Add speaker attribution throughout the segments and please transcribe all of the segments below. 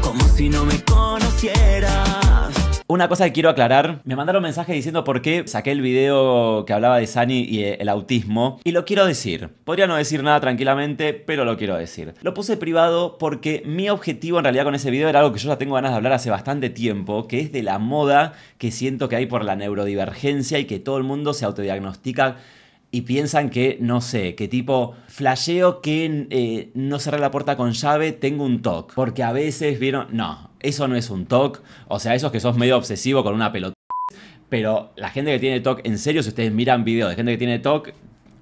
Speaker 1: como si no me Una cosa que quiero aclarar, me mandaron un mensaje diciendo por qué saqué el video que hablaba de Sani y el autismo, y lo quiero decir. Podría no decir nada tranquilamente, pero lo quiero decir. Lo puse privado porque mi objetivo en realidad con ese video era algo que yo ya tengo ganas de hablar hace bastante tiempo, que es de la moda que siento que hay por la neurodivergencia y que todo el mundo se autodiagnostica y piensan que, no sé, que tipo, flasheo que eh, no cerré la puerta con llave, tengo un TOC. Porque a veces vieron, no, eso no es un TOC. O sea, esos que sos medio obsesivo con una pelota. Pero la gente que tiene TOC, en serio, si ustedes miran videos de gente que tiene TOC,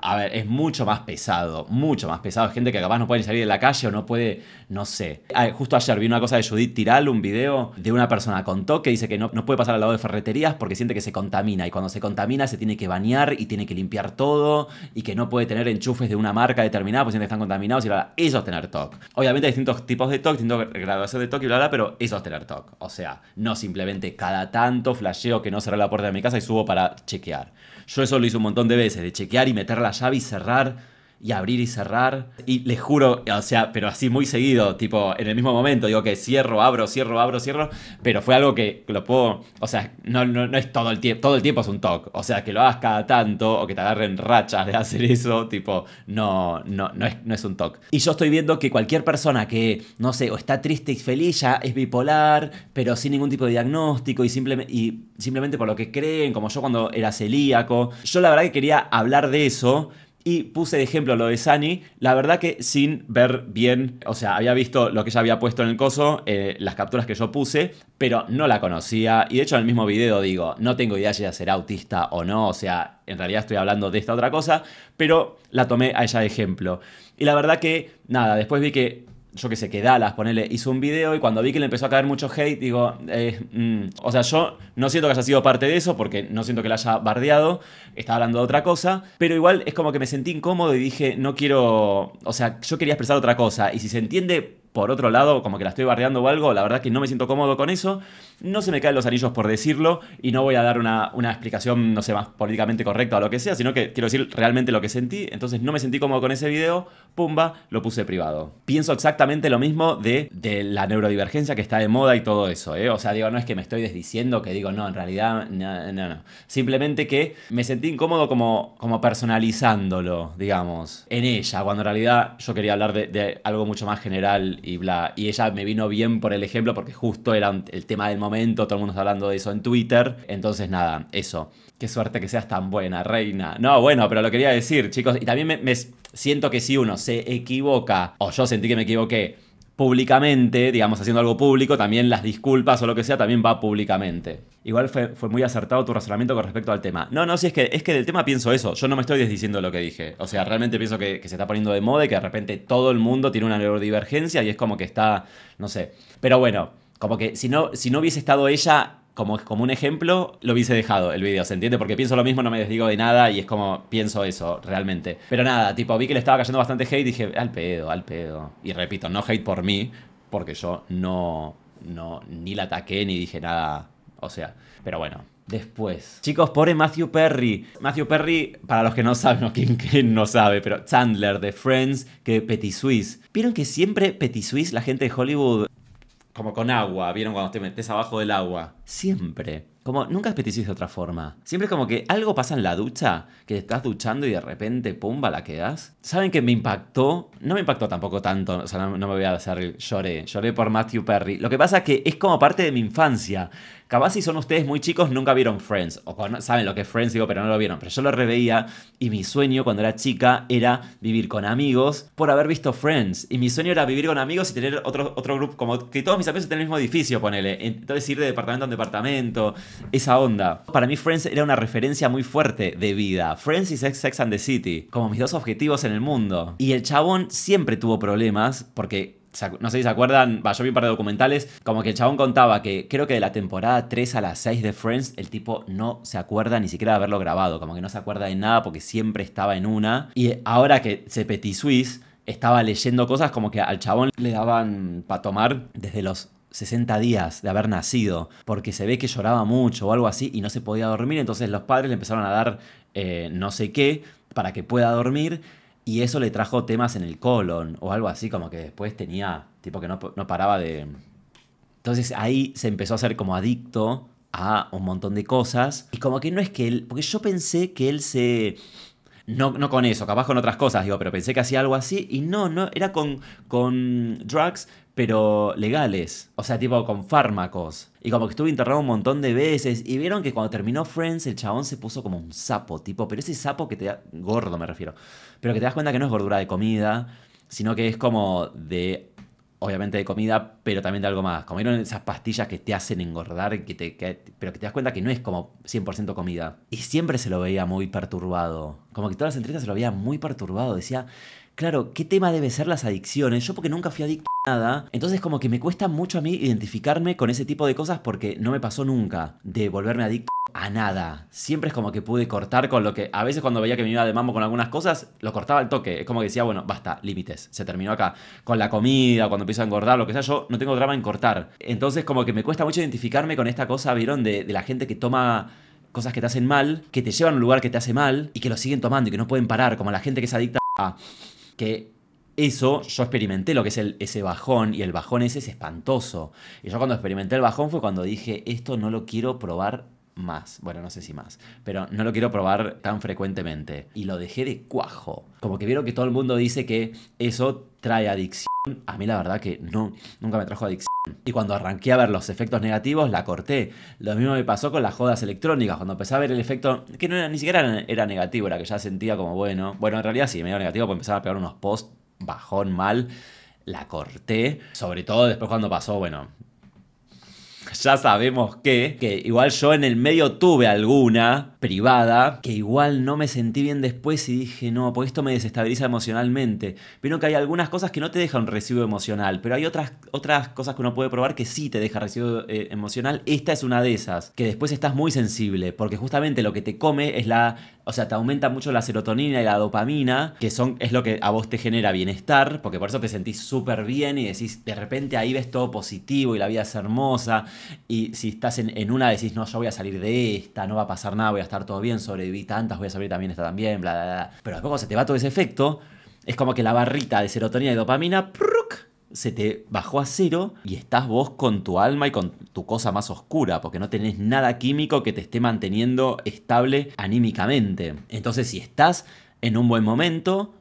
Speaker 1: a ver, es mucho más pesado, mucho más pesado. Es gente que capaz no puede salir de la calle o no puede, no sé. Ah, justo ayer vi una cosa de Judith Tiral, un video de una persona con TOC que dice que no, puede pasar al lado de ferreterías porque siente que se contamina. Y cuando se contamina se tiene que bañar y tiene que limpiar todo y que no puede tener enchufes de una marca determinada porque siente que están contaminados y bla, Eso es tener TOC. Obviamente hay distintos tipos de TOC, distintos graduaciones de TOC y bla, bla, pero eso es tener TOC. O sea, no simplemente cada tanto flasheo que no cerré la puerta de mi casa y subo para chequear. Yo eso lo hice un montón de veces, de chequear y meter la llave y cerrar y abrir y cerrar. Y les juro, o sea, pero así muy seguido, tipo en el mismo momento, digo que cierro, abro, cierro, abro, cierro, pero fue algo que lo puedo, o sea, no, no, es todo el tiempo, todo el tiempo es un toque, o sea, que lo hagas cada tanto o que te agarren rachas de hacer eso, tipo, no, no, no es, no es un toque. Y yo estoy viendo que cualquier persona que, no sé, o está triste y feliz, ya es bipolar, pero sin ningún tipo de diagnóstico y, simple, y simplemente por lo que creen, como yo cuando era celíaco, yo la verdad que quería hablar de eso, y puse de ejemplo lo de Sani, la verdad que sin ver bien, o sea, había visto lo que ella había puesto en el coso, eh, las capturas que yo puse, pero no la conocía. Y de hecho en el mismo video digo, no tengo idea si ella será autista o no, o sea, en realidad estoy hablando de esta otra cosa, pero la tomé a ella de ejemplo. Y la verdad que, nada, después vi que yo que sé, que Dallas, ponele, hizo un video y cuando vi que le empezó a caer mucho hate, digo, eh, mm, o sea, yo no siento que haya sido parte de eso porque no siento que la haya bardeado, estaba hablando de otra cosa, pero igual es como que me sentí incómodo y dije, no quiero, o sea, yo quería expresar otra cosa y si se entiende por otro lado, como que la estoy barreando o algo, la verdad que no me siento cómodo con eso, no se me caen los anillos por decirlo y no voy a dar una, explicación, no sé, más políticamente correcta o lo que sea, sino que quiero decir realmente lo que sentí, entonces no me sentí cómodo con ese video, pumba, lo puse privado. Pienso exactamente lo mismo de, de la neurodivergencia que está de moda y todo eso, ¿eh? o sea, digo, no es que me estoy desdiciendo, que digo, no, en realidad, no, no, no, simplemente que me sentí incómodo como, como personalizándolo, digamos, en ella, cuando en realidad yo quería hablar de algo mucho más general y bla. Y ella me vino bien por el ejemplo porque justo era el tema del momento, todo el mundo está hablando de eso en Twitter. Entonces, nada, eso. Qué suerte que seas tan buena, reina. No, bueno, pero lo quería decir, chicos. Y también me, me siento que si uno se equivoca, o yo sentí que me equivoqué, públicamente, digamos, haciendo algo público, también las disculpas o lo que sea, también va públicamente. Igual fue, muy acertado tu razonamiento con respecto al tema. No, no, si es que, es que del tema pienso eso, yo no me estoy desdiciendo lo que dije. O sea, realmente pienso que, se está poniendo de moda y que de repente todo el mundo tiene una neurodivergencia y es como que está, no sé. Pero bueno, como que si no, si no hubiese estado ella como, como un ejemplo, lo hubiese dejado el video, ¿se entiende? Porque pienso lo mismo, no me desdigo de nada y es como pienso eso, realmente. Pero nada, tipo, vi que le estaba cayendo bastante hate y dije, al pedo, al pedo. Y repito, no hate por mí, porque yo no, no, ni la ataqué ni dije nada, o sea, pero bueno. Después. Chicos, pobre Matthew Perry. Matthew Perry, para los que no saben, o quien, no sabe, pero Chandler de Friends, que Petit Suisse. Vieron que siempre Petit Suisse, la gente de Hollywood, como con agua, ¿vieron? Cuando te metes abajo del agua. Siempre. Como nunca petís de otra forma. Siempre es como que algo pasa en la ducha, que estás duchando y de repente, pumba, la quedas. ¿Saben que me impactó? No me impactó tampoco tanto, o sea, no, me voy a hacer lloré. Lloré por Matthew Perry. Lo que pasa es que es como parte de mi infancia. Capaz si son ustedes muy chicos nunca vieron Friends, o saben lo que es Friends, digo, pero no lo vieron, pero yo lo reveía y mi sueño cuando era chica era vivir con amigos por haber visto Friends. Y mi sueño era vivir con amigos y tener otro, otro grupo, como que todos mis amigos estén en el mismo edificio, ponele. Entonces ir de departamento en departamento, esa onda. Para mí Friends era una referencia muy fuerte de vida. Friends y Sex and the City, como mis dos objetivos en el mundo. Y el chabón siempre tuvo problemas porque no sé si se acuerdan, va, yo vi un par de documentales, como que el chabón contaba que creo que de la temporada 3 a la 6 de Friends, el tipo no se acuerda ni siquiera de haberlo grabado, como que no se acuerda de nada porque siempre estaba en una. Y ahora que se petit suisse, estaba leyendo cosas como que al chabón le daban para tomar desde los 60 días de haber nacido, porque se ve que lloraba mucho o algo así y no se podía dormir, entonces los padres le empezaron a dar eh, no sé qué para que pueda dormir y eso le trajo temas en el colon o algo así, como que después tenía, tipo que no, no paraba de... Entonces ahí se empezó a ser como adicto a un montón de cosas. Y como que no es que él, porque yo pensé que él se no, con eso, capaz con otras cosas, digo, pero pensé que hacía algo así y no, no, era con, con drugs, pero legales, o sea, tipo con fármacos. Y como que estuve internado un montón de veces y vieron que cuando terminó Friends el chabón se puso como un sapo, tipo, pero ese sapo que te da, gordo me refiero, pero que te das cuenta que no es gordura de comida, sino que es como de obviamente de comida, pero también de algo más. Como Comieron esas pastillas que te hacen engordar, que te, pero que te das cuenta que no es como 100% comida. Y siempre se lo veía muy perturbado. Como que todas las entrevistas se lo veía muy perturbado. Decía, claro, ¿qué tema debe ser las adicciones? Yo porque nunca fui adicto a nada, entonces como que me cuesta mucho a mí identificarme con ese tipo de cosas porque no me pasó nunca de volverme adicto a nada. Siempre es como que pude cortar con lo que. A veces cuando veía que me iba de mambo con algunas cosas, lo cortaba al toque. Es como que decía, bueno, basta, límites. Se terminó acá. Con la comida, cuando empiezo a engordar, lo que sea, yo no tengo drama en cortar. Entonces, como que me cuesta mucho identificarme con esta cosa, ¿vieron? De, la gente que toma cosas que te hacen mal, que te llevan a un lugar que te hace mal y que lo siguen tomando y que no pueden parar, como la gente que es adicta a eso, yo experimenté lo que es el, ese bajón y el bajón ese es espantoso. Y yo cuando experimenté el bajón fue cuando dije, esto no lo quiero probar más. Bueno, no sé si más, pero no lo quiero probar tan frecuentemente. Y lo dejé de cuajo. Como que vieron que todo el mundo dice que eso trae adicción. A mí la verdad que no, nunca me trajo adicción. Y cuando arranqué a ver los efectos negativos, la corté. Lo mismo me pasó con las jodas electrónicas. Cuando empecé a ver el efecto, que no era, ni siquiera era, negativo, era que ya sentía como bueno. Bueno, en realidad sí, medio negativo, porque empezaba a pegar unos posts bajón mal. La corté. Sobre todo después cuando pasó, bueno, ya sabemos que, que igual yo en el medio tuve alguna privada, que igual no me sentí bien después y dije, no, porque esto me desestabiliza emocionalmente. pero que hay algunas cosas que no te dejan residuo emocional, pero hay otras, otras cosas que uno puede probar que sí te deja residuo eh, emocional. Esta es una de esas, que después estás muy sensible, porque justamente lo que te come es la o sea, te aumenta mucho la serotonina y la dopamina, que son, es lo que a vos te genera bienestar, porque por eso te sentís súper bien y decís, de repente ahí ves todo positivo y la vida es hermosa. Y si estás en, una, decís, no, yo voy a salir de esta, no va a pasar nada, voy a estar todo bien, sobreviví tantas, voy a salir también esta también, bla, bla, bla. Pero después cuando se te va todo ese efecto, es como que la barrita de serotonina y dopamina se te bajó a cero y estás vos con tu alma y con tu cosa más oscura, porque no tenés nada químico que te esté manteniendo estable anímicamente. Entonces, si estás en un buen momento,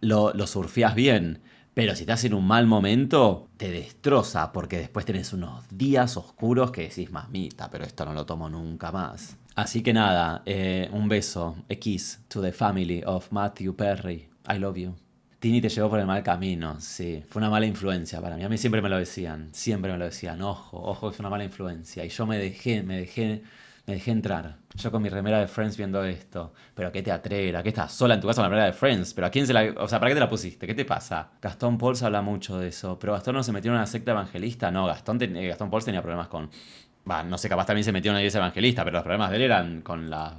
Speaker 1: lo, lo surfeas bien. Pero si estás en un mal momento, te destroza, porque después tenés unos días oscuros que decís, mamita, pero esto no lo tomo nunca más. Así que nada, eh, un beso, kiss to the family of Matthew Perry. I love you. Tini te llevó por el mal camino, sí. Fue una mala influencia para mí. A mí siempre me lo decían, siempre me lo decían. Ojo, ojo, es una mala influencia. Y yo me dejé, me dejé, me dejé entrar. Yo con mi remera de Friends viendo esto. Pero qué te a qué estás sola en tu casa con la remera de Friends. Pero a quién se la. O sea, ¿para qué te la pusiste? ¿Qué te pasa? Gastón se habla mucho de eso. Pero Gastón no se metió en una secta evangelista. No, Gastón, eh, Gastón Paul tenía problemas con. va, no sé, capaz también se metió en una iglesia evangelista, pero los problemas de él eran con la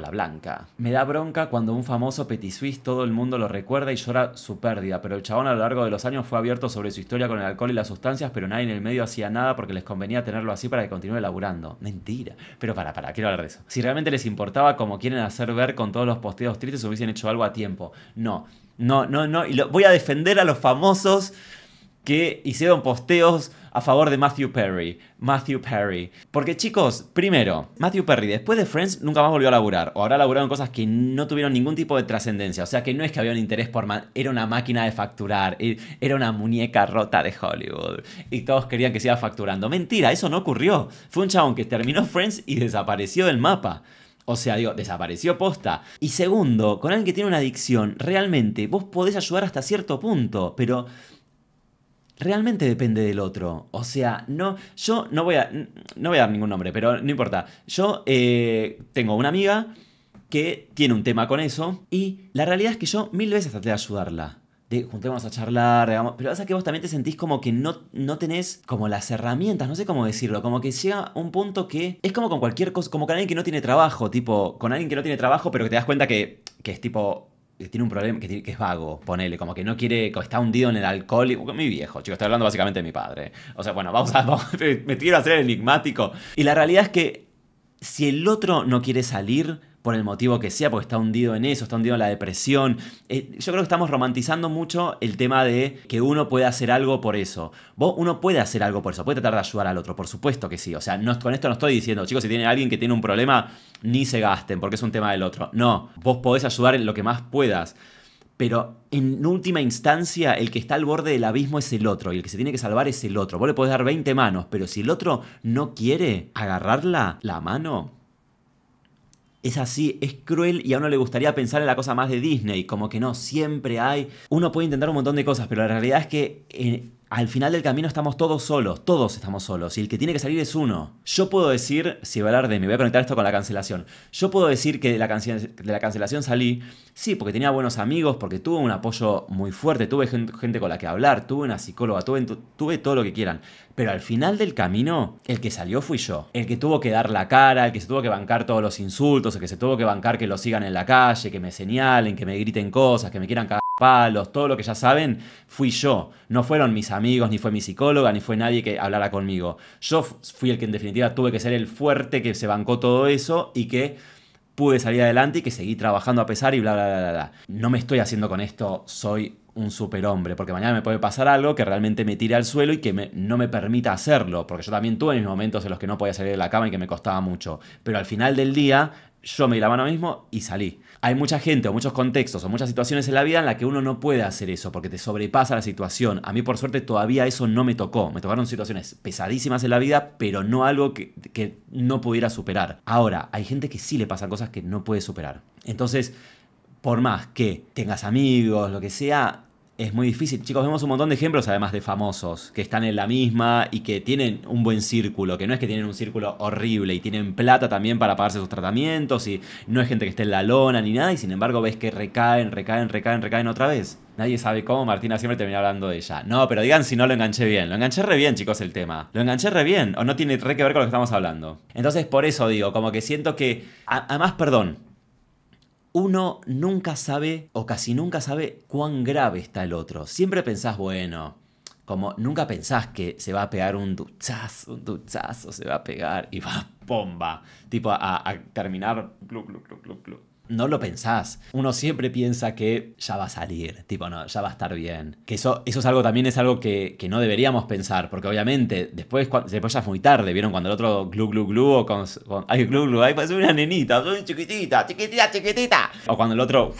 Speaker 1: la blanca. Me da bronca cuando un famoso petit suisse todo el mundo lo recuerda y llora su pérdida, pero el chabón a lo largo de los años fue abierto sobre su historia con el alcohol y las sustancias, pero nadie en el medio hacía nada porque les convenía tenerlo así para que continúe laburando. Mentira. Pero para, para, quiero hablar de eso. Si realmente les importaba como quieren hacer ver con todos los posteos tristes, hubiesen hecho algo a tiempo. No, no, no, no. Y voy a defender a los famosos que hicieron posteos a favor de Matthew Perry. Matthew Perry. Porque chicos, primero, Matthew Perry después de Friends nunca más volvió a laburar. O habrá laburado cosas que no tuvieron ningún tipo de trascendencia. O sea que no es que había un interés por... Era una máquina de facturar. Era una muñeca rota de Hollywood. Y todos querían que siga facturando. Mentira, eso no ocurrió. Fue un chabón que terminó Friends y desapareció del mapa. O sea, digo, desapareció posta. Y segundo, con alguien que tiene una adicción, realmente vos podés ayudar hasta cierto punto, pero realmente depende del otro. O sea, no, yo no voy a, no voy a dar ningún nombre, pero no importa. Yo eh, tengo una amiga que tiene un tema con eso y la realidad es que yo mil veces traté de ayudarla. De juntémonos a charlar, pero pero pasa que vos también te sentís como que no, no tenés como las herramientas, no sé cómo decirlo, como que llega un punto que es como con cualquier cosa, como con alguien que no tiene trabajo, tipo, con alguien que no tiene trabajo, pero que te das cuenta que, que es tipo, que eh, tiene un problema, que, es vago, ponele, como que no quiere, está hundido en el alcohol. Y, mi viejo, chicos, estoy hablando básicamente de mi padre. O sea, bueno, vamos a, vamos, me quiero hacer enigmático. Y la realidad es que si el otro no quiere salir, por el motivo que sea, porque está hundido en eso, está hundido en la depresión. Eh, yo creo que estamos romantizando mucho el tema de que uno puede hacer algo por eso. Vos, uno puede hacer algo por eso, puede tratar de ayudar al otro, por supuesto que sí. O sea, no, con esto no estoy diciendo, chicos, si tiene alguien que tiene un problema, ni se gasten, porque es un tema del otro. No, vos podés ayudar en lo que más puedas. Pero en última instancia, el que está al borde del abismo es el otro y el que se tiene que salvar es el otro. Vos le podés dar 20 manos, pero si el otro no quiere agarrarla, la mano, es así, es cruel y a uno le gustaría pensar en la cosa más de Disney, como que no, siempre hay. Uno puede intentar un montón de cosas, pero la realidad es que eh, al final del camino estamos todos solos, todos estamos solos, y el que tiene que salir es uno. Yo puedo decir, si voy a hablar de, me voy a conectar esto con la cancelación, yo puedo decir que de la, cancelación salí, sí, porque tenía buenos amigos, porque tuve un apoyo muy fuerte, tuve gente con la que hablar, tuve una psicóloga, tuve, tuve todo lo que quieran, pero al final del camino, el que salió fui yo, el que tuvo que dar la cara, el que se tuvo que bancar todos los insultos, el que se tuvo que bancar que lo sigan en la calle, que me señalen, que me griten cosas, que me quieran cagar palos, todo lo que ya saben, fui yo. No fueron mis amigos, ni fue mi psicóloga, ni fue nadie que hablara conmigo. Yo fui el que en definitiva tuve que ser el fuerte que se bancó todo eso y que pude salir adelante y que seguí trabajando a pesar y bla, bla, bla, bla. No me estoy haciendo con esto, soy un superhombre, porque mañana me puede pasar algo que realmente me tire al suelo y que no me permita hacerlo, porque yo también tuve mis momentos en los que no podía salir de la cama y que me costaba mucho, pero al final del día yo me di la mano mismo y salí. Hay mucha gente o muchos contextos o muchas situaciones en la vida en la que uno no puede hacer eso porque te sobrepasa la situación. A mí por suerte todavía eso no me tocó. Me tocaron situaciones pesadísimas en la vida, pero no algo que, que no pudiera superar. Ahora, hay gente que sí le pasan cosas que no puede superar. Entonces, por más que tengas amigos, lo que sea, es muy difícil. Chicos, vemos un montón de ejemplos además de famosos que están en la misma y que tienen un buen círculo, que no es que tienen un círculo horrible y tienen plata también para pagarse sus tratamientos y no es gente que esté en la lona ni nada y sin embargo ves que recaen, recaen, recaen, recaen otra vez. Nadie sabe cómo Martina siempre termina hablando de ella. No, pero digan si no lo enganché bien. Lo enganché re bien, chicos, el tema. Lo enganché re bien. O no tiene re que ver con lo que estamos hablando. Entonces, por eso digo, como que siento que... Además, perdón, uno nunca sabe o casi nunca sabe cuán grave está el otro. Siempre pensás, bueno, como nunca pensás que se va a pegar un duchazo, un duchazo se va a pegar y va bomba, tipo a, a terminar no lo pensás. Uno siempre piensa que ya va a salir, tipo, no, ya va a estar bien. Que eso, eso es algo también, es algo que, no deberíamos pensar, porque obviamente después, después ya es muy tarde, ¿vieron? Cuando el otro glu glu glu o con, ay glu glu, ay, una nenita, soy chiquitita, chiquitita, chiquitita. O cuando el otro...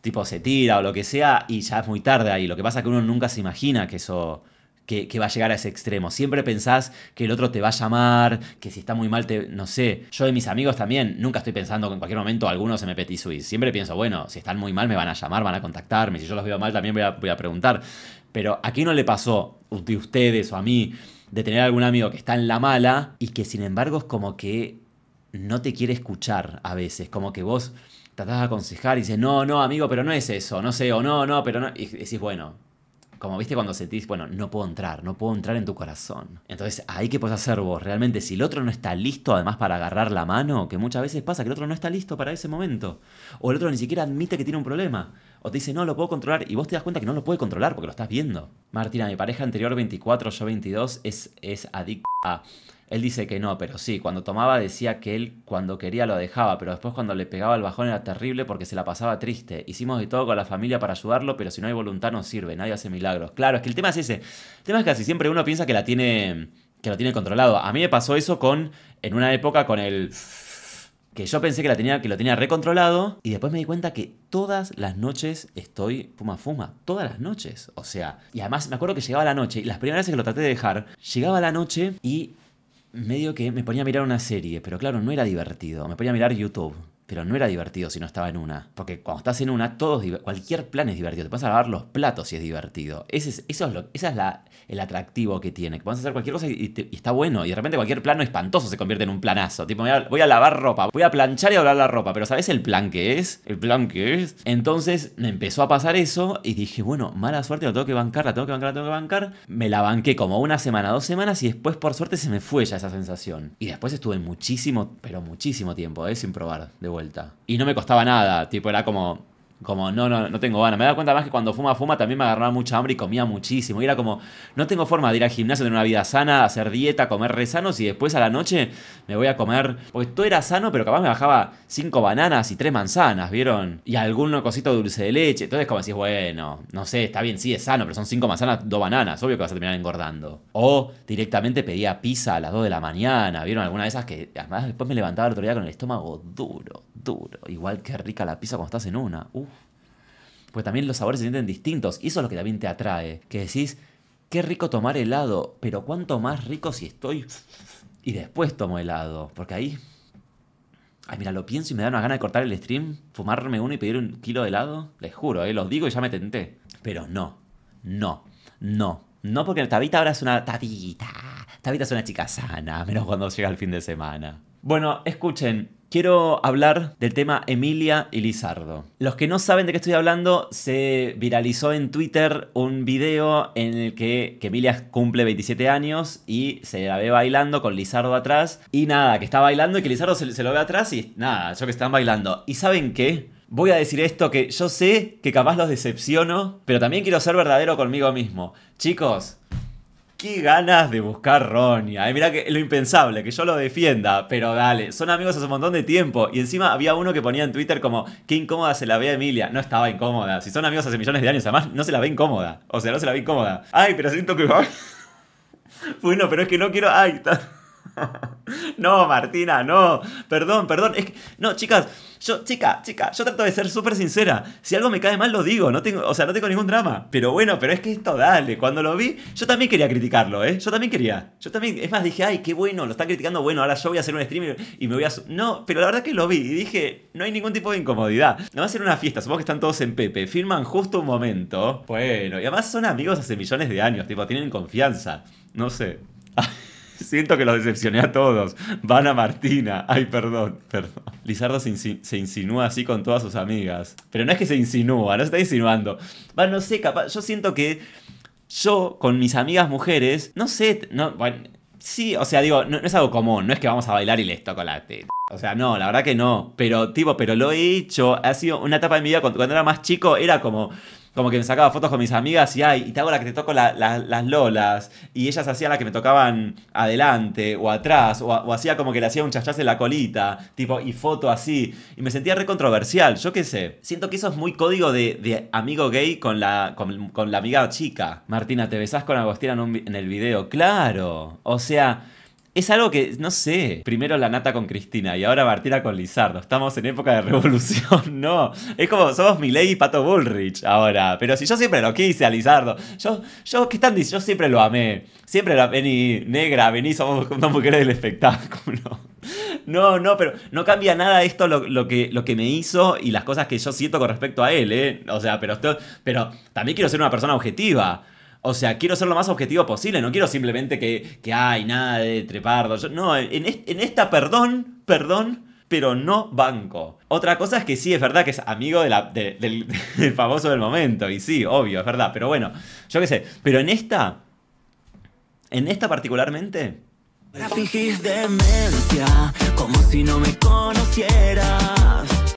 Speaker 1: tipo se tira o lo que sea y ya es muy tarde ahí. Lo que pasa es que uno nunca se imagina que eso, que, va a llegar a ese extremo. Siempre pensás que el otro te va a llamar, que si está muy mal te. No sé. Yo de mis amigos también nunca estoy pensando que en cualquier momento alguno se me y Siempre pienso, bueno, si están muy mal me van a llamar, van a contactarme. Si yo los veo mal también voy a, preguntar. Pero aquí no le pasó de ustedes o a mí de tener algún amigo que está en la mala y que sin embargo es como que no te quiere escuchar a veces, como que vos tratás de aconsejar y dices, no, no, amigo, pero no es eso, no sé, o no, no, pero no, y decís, bueno, como viste cuando sentís, bueno, no puedo entrar, no puedo entrar en tu corazón. Entonces, ahí que podés hacer vos, realmente, si el otro no está listo además para agarrar la mano, que muchas veces pasa que el otro no está listo para ese momento, o el otro ni siquiera admite que tiene un problema, o te dice, no, lo puedo controlar, y vos te das cuenta que no lo puede controlar porque lo estás viendo. Martina, mi pareja anterior 24, yo 22, es, es adicta a él dice que no, pero sí, cuando tomaba decía que él cuando quería lo dejaba, pero después cuando le pegaba el bajón era terrible porque se la pasaba triste. Hicimos de todo con la familia para ayudarlo, pero si no hay voluntad no sirve, nadie hace milagros. Claro, es que el tema es ese. El tema es que casi siempre uno piensa que la tiene que lo tiene controlado. A mí me pasó eso con en una época con el que yo pensé que, la tenía, que lo tenía recontrolado y después me di cuenta que todas las noches estoy puma fuma, todas las noches, o sea, y además me acuerdo que llegaba la noche y las primeras veces que lo traté de dejar, llegaba la noche y medio que me ponía a mirar una serie, pero claro, no era divertido. Me ponía a mirar YouTube pero no era divertido si no estaba en una. Porque cuando estás en una, todos, cualquier plan es divertido. Te vas a lavar los platos y es divertido. Ese es, eso es, lo, esa es la, el atractivo que tiene. Que vas hacer cualquier cosa y, está bueno. Y de repente cualquier plano espantoso se convierte en un planazo. Tipo, voy a, lavar ropa, voy a planchar y doblar la ropa. Pero ¿sabes el plan que es? El plan que es. Entonces me empezó a pasar eso y dije, bueno, mala suerte, lo tengo que bancar, la tengo que bancar, la tengo que bancar. Me la banqué como una semana, dos semanas y después por suerte se me fue ya esa sensación. Y después estuve muchísimo, pero muchísimo tiempo, ¿eh? sin probar. De vuelta. Y no me costaba nada, tipo, era como, como, no, no, no tengo ganas. Me dado cuenta más que cuando fuma, fuma, también me agarraba mucha hambre y comía muchísimo. Y era como, no tengo forma de ir al gimnasio, tener una vida sana, hacer dieta, comer re sanos y después a la noche me voy a comer. Porque todo era sano, pero capaz me bajaba cinco bananas y tres manzanas, ¿vieron? Y algún cosito dulce de leche. Entonces, como decís, bueno, no sé, está bien, sí es sano, pero son cinco manzanas, dos bananas. Obvio que vas a terminar engordando. O directamente pedía pizza a las 2 de la mañana. ¿Vieron alguna de esas que además después me levantaba el otro día con el estómago duro, duro? Igual que rica la pizza cuando estás en una. Uf. Pues también los sabores se sienten distintos. Y eso es lo que también te atrae. Que decís, qué rico tomar helado, pero cuánto más rico si estoy y después tomo helado. Porque ahí. Ay, mira, lo pienso y me da una gana de cortar el stream, fumarme uno y pedir un kilo de helado. Les juro, eh, los digo y ya me tenté. Pero no, no, no. No porque Tabita ahora es una. Tabita. Tabita es una chica sana, menos cuando llega el fin de semana. Bueno, escuchen, quiero hablar del tema Emilia y Lizardo. Los que no saben de qué estoy hablando, se viralizó en Twitter un video en el que, Emilia cumple 27 años y se la ve bailando con Lizardo atrás. Y nada, que está bailando y que Lizardo se, se lo ve atrás y nada, yo que están bailando. ¿Y saben qué? Voy a decir esto que yo sé que capaz los decepciono, pero también quiero ser verdadero conmigo mismo. Chicos, qué ganas de buscar Ronia. Eh, mirá que lo impensable, que yo lo defienda, pero dale, son amigos hace un montón de tiempo. Y encima había uno que ponía en Twitter como, qué incómoda se la ve a Emilia. No estaba incómoda. Si son amigos hace millones de años, además no se la ve incómoda. O sea, no se la ve incómoda. Ay, pero siento que... bueno, pero es que no quiero... Ay, está... no, Martina, no. Perdón, perdón. Es que, no, chicas, yo, chica, chica, yo trato de ser súper sincera. Si algo me cae mal, lo digo. No tengo, o sea, no tengo ningún drama. Pero bueno, pero es que esto, dale. Cuando lo vi, yo también quería criticarlo, ¿eh? Yo también quería. Yo también, es más, dije, ay, qué bueno, lo están criticando. Bueno, ahora yo voy a hacer un stream y me voy a. No, pero la verdad que lo vi y dije, no hay ningún tipo de incomodidad. Nada más a una fiesta, supongo que están todos en Pepe. Firman justo un momento. Bueno, y además son amigos hace millones de años, tipo, tienen confianza. No sé. Siento que los decepcioné a todos. Van a Martina. Ay, perdón, perdón. Lizardo se, insinúa así con todas sus amigas. Pero no es que se insinúa, no está insinuando. Va, no sé, capaz. Yo siento que yo con mis amigas mujeres, no sé, no, bueno, sí, o sea, digo, no, es algo común, no es que vamos a bailar y les toco la teta. O sea, no, la verdad que no. Pero, tipo, pero lo he hecho. Ha sido una etapa de mi vida cuando era más chico, era como como que me sacaba fotos con mis amigas y, ay, y te hago la que te toco las lolas. Y ellas hacían la que me tocaban adelante o atrás, o, hacía como que le hacía un chachaz en la colita, tipo, y foto así. Y me sentía re controversial, yo qué sé. Siento que eso es muy código de, de amigo gay con la, con, la amiga chica. Martina, te besás con Agostina en el video. Claro. O sea... Es algo que, no sé, primero la nata con Cristina y ahora Martina con Lizardo. Estamos en época de revolución, no. Es como somos Milei y Pato Bullrich ahora. Pero si yo siempre lo quise a Lizardo, yo, yo, ¿qué están diciendo? Yo siempre lo amé. Siempre la vení, negra, vení, somos dos mujeres del espectáculo. No, no, pero no cambia nada esto lo, que, lo que me hizo y las cosas que yo siento con respecto a él, ¿eh? O sea, pero, pero también quiero ser una persona objetiva. O sea, quiero ser lo más objetivo posible, no quiero simplemente que, que hay nada de trepardo. no, en, esta, perdón, perdón, pero no banco. Otra cosa es que sí, es verdad que es amigo del, famoso del momento, y sí, obvio, es verdad, pero bueno, yo qué sé. Pero en esta, en esta particularmente... La fingís demencia, como si no me conocieras.